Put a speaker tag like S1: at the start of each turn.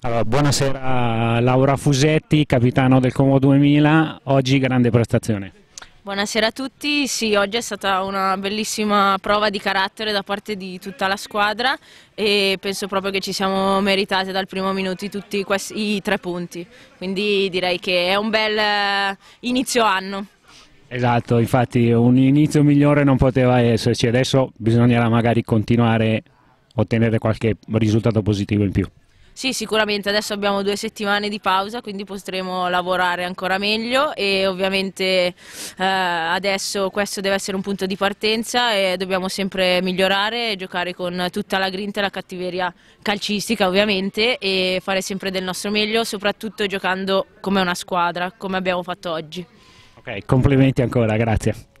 S1: Allora, buonasera Laura Fusetti, capitano del Como 2000, oggi grande prestazione.
S2: Buonasera a tutti, sì oggi è stata una bellissima prova di carattere da parte di tutta la squadra e penso proprio che ci siamo meritate dal primo minuto tutti questi, i tre punti, quindi direi che è un bel eh, inizio anno.
S1: Esatto, infatti un inizio migliore non poteva esserci, adesso bisognerà magari continuare ottenere qualche risultato positivo in più.
S2: Sì, sicuramente adesso abbiamo due settimane di pausa, quindi potremo lavorare ancora meglio e ovviamente eh, adesso questo deve essere un punto di partenza e dobbiamo sempre migliorare e giocare con tutta la grinta e la cattiveria calcistica ovviamente e fare sempre del nostro meglio, soprattutto giocando come una squadra, come abbiamo fatto oggi. Ok,
S1: complimenti ancora, grazie.